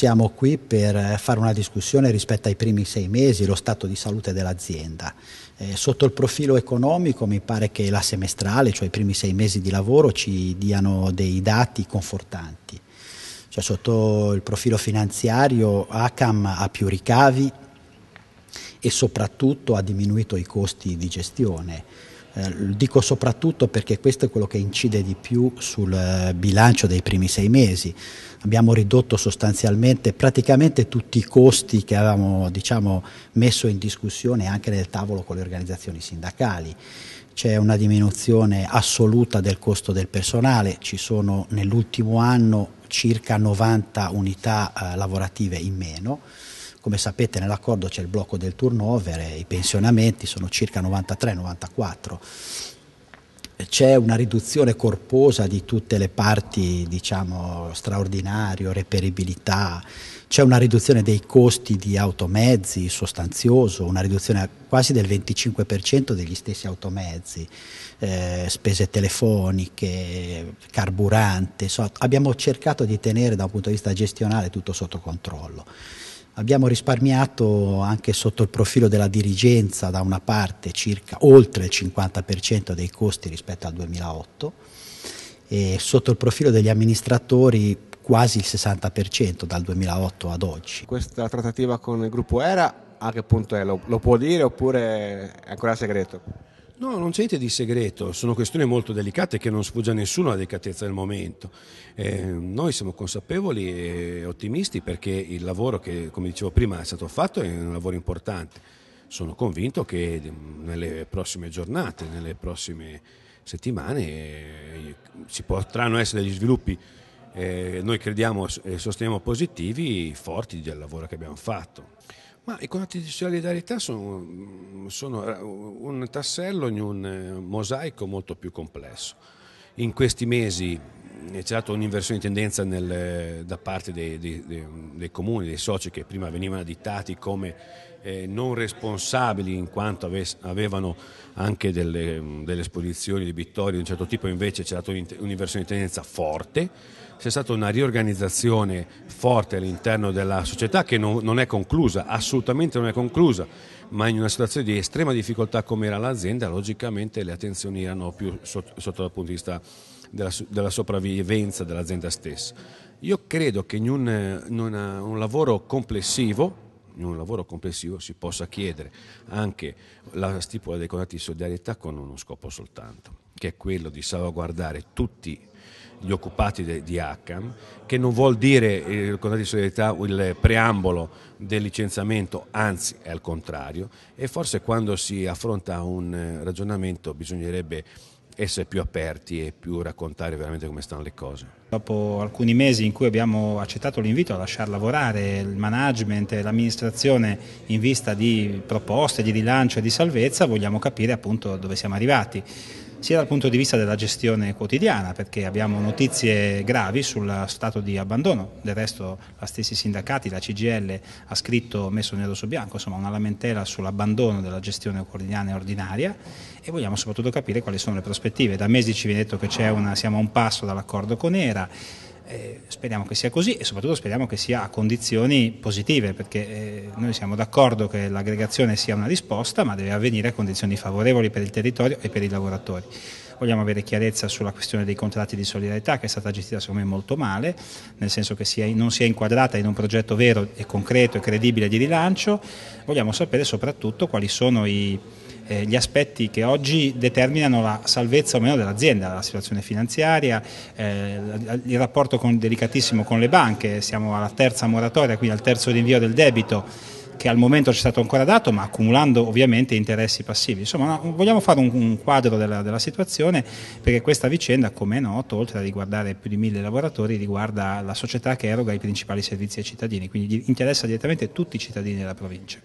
Siamo qui per eh, fare una discussione rispetto ai primi sei mesi, lo stato di salute dell'azienda. Eh, sotto il profilo economico mi pare che la semestrale, cioè i primi sei mesi di lavoro, ci diano dei dati confortanti. Cioè, sotto il profilo finanziario ACAM ha più ricavi e soprattutto ha diminuito i costi di gestione eh, lo dico soprattutto perché questo è quello che incide di più sul eh, bilancio dei primi sei mesi. Abbiamo ridotto sostanzialmente praticamente tutti i costi che avevamo diciamo, messo in discussione anche nel tavolo con le organizzazioni sindacali c'è una diminuzione assoluta del costo del personale, ci sono nell'ultimo anno circa 90 unità eh, lavorative in meno. Come sapete nell'accordo c'è il blocco del turnover e i pensionamenti sono circa 93-94. C'è una riduzione corposa di tutte le parti, diciamo, straordinario, reperibilità, c'è una riduzione dei costi di automezzi sostanzioso, una riduzione quasi del 25% degli stessi automezzi, eh, spese telefoniche, carburante, so, abbiamo cercato di tenere da un punto di vista gestionale tutto sotto controllo. Abbiamo risparmiato anche sotto il profilo della dirigenza da una parte circa oltre il 50% dei costi rispetto al 2008 e sotto il profilo degli amministratori quasi il 60% dal 2008 ad oggi. Questa trattativa con il gruppo ERA a che punto è? Lo, lo può dire oppure è ancora segreto? No, non c'è niente di segreto, sono questioni molto delicate che non sfugge a nessuno la delicatezza del momento. Eh, noi siamo consapevoli e ottimisti perché il lavoro che, come dicevo prima, è stato fatto è un lavoro importante. Sono convinto che nelle prossime giornate, nelle prossime settimane eh, ci potranno essere degli sviluppi, eh, noi crediamo e sosteniamo positivi, forti del lavoro che abbiamo fatto. Ma i contratti di solidarietà sono, sono eh, un tassello in un eh, mosaico molto più complesso. In questi mesi c'è stata un'inversione di tendenza nel, da parte dei, dei, dei, comuni, dei soci che prima venivano additati come eh, non responsabili in quanto aves, avevano anche delle, delle esposizioni di vittorie di un certo tipo, invece c'è stata un'inversione di tendenza forte c'è stata una riorganizzazione forte all'interno della società che non, non, è conclusa, assolutamente non è conclusa ma in una situazione di estrema difficoltà come era l'azienda, logicamente le attenzioni erano più sotto, sotto dal punto di vista della, della sopravvivenza dell'azienda stessa. Io credo che in un, in una, un lavoro complessivo, in un lavoro complessivo si possa chiedere anche la stipula dei contratti di solidarietà con uno scopo soltanto, che è quello di salvaguardare tutti gli occupati de, di ACAM, che non vuol dire eh, il contratto di solidarietà il preambolo del licenziamento, anzi è al contrario, e forse quando si affronta un eh, ragionamento bisognerebbe essere più aperti e più raccontare veramente come stanno le cose. Dopo alcuni mesi in cui abbiamo accettato l'invito a lasciar lavorare il management e l'amministrazione in vista di proposte di rilancio e di salvezza, vogliamo capire appunto dove siamo arrivati sia dal punto di vista della gestione quotidiana, perché abbiamo notizie gravi sul stato di abbandono, del resto la stessi sindacati, la CGL ha scritto, messo nero su bianco, insomma una lamentela sull'abbandono della gestione quotidiana e ordinaria e vogliamo soprattutto capire quali sono le prospettive. Da mesi ci viene detto che una, siamo a un passo dall'accordo con ERA, eh, speriamo che sia così e soprattutto speriamo che sia a condizioni positive, perché eh, noi siamo d'accordo che l'aggregazione sia una risposta, ma deve avvenire a condizioni favorevoli per il territorio e per i lavoratori. Vogliamo avere chiarezza sulla questione dei contratti di solidarietà che è stata gestita secondo me molto male, nel senso che sia, non si è inquadrata in un progetto vero e concreto e credibile di rilancio. Vogliamo sapere soprattutto quali sono i eh, gli aspetti che oggi determinano la salvezza o meno dell'azienda, la situazione finanziaria, eh, il rapporto con, delicatissimo con le banche, siamo alla terza moratoria, quindi al terzo rinvio del debito che al momento ci è stato ancora dato, ma accumulando ovviamente interessi passivi. Insomma, no, vogliamo fare un, un quadro della, della, situazione perché questa vicenda, come è noto, oltre a riguardare più di mille lavoratori, riguarda la società che eroga i principali servizi ai cittadini, quindi interessa direttamente tutti i cittadini della provincia.